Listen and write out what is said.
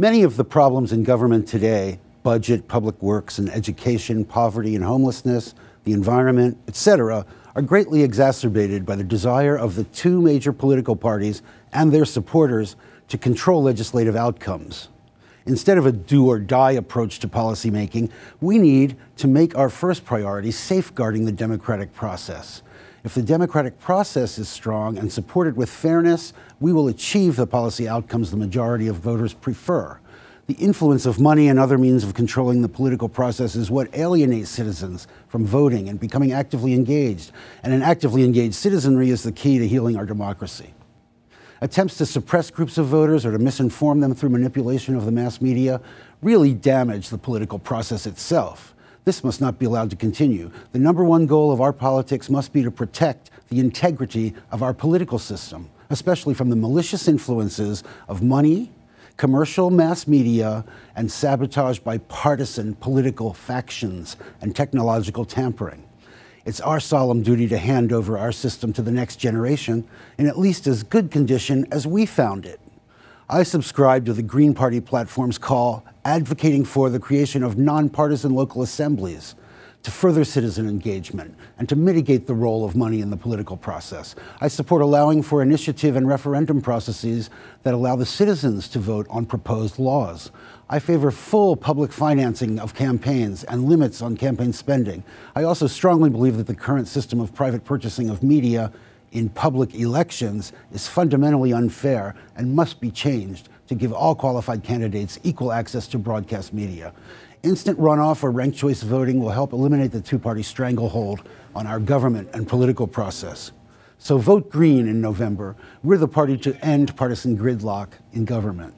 Many of the problems in government today budget, public works, and education, poverty and homelessness, the environment, etc. are greatly exacerbated by the desire of the two major political parties and their supporters to control legislative outcomes. Instead of a do or die approach to policymaking, we need to make our first priority safeguarding the democratic process. If the democratic process is strong and supported with fairness, we will achieve the policy outcomes the majority of voters prefer. The influence of money and other means of controlling the political process is what alienates citizens from voting and becoming actively engaged. And an actively engaged citizenry is the key to healing our democracy. Attempts to suppress groups of voters or to misinform them through manipulation of the mass media really damage the political process itself. This must not be allowed to continue. The number one goal of our politics must be to protect the integrity of our political system, especially from the malicious influences of money, commercial mass media, and sabotage by partisan political factions and technological tampering. It's our solemn duty to hand over our system to the next generation in at least as good condition as we found it. I subscribe to the Green Party platform's call advocating for the creation of nonpartisan local assemblies to further citizen engagement and to mitigate the role of money in the political process. I support allowing for initiative and referendum processes that allow the citizens to vote on proposed laws. I favor full public financing of campaigns and limits on campaign spending. I also strongly believe that the current system of private purchasing of media in public elections is fundamentally unfair and must be changed to give all qualified candidates equal access to broadcast media. Instant runoff or ranked choice voting will help eliminate the two party stranglehold on our government and political process. So vote green in November. We're the party to end partisan gridlock in government.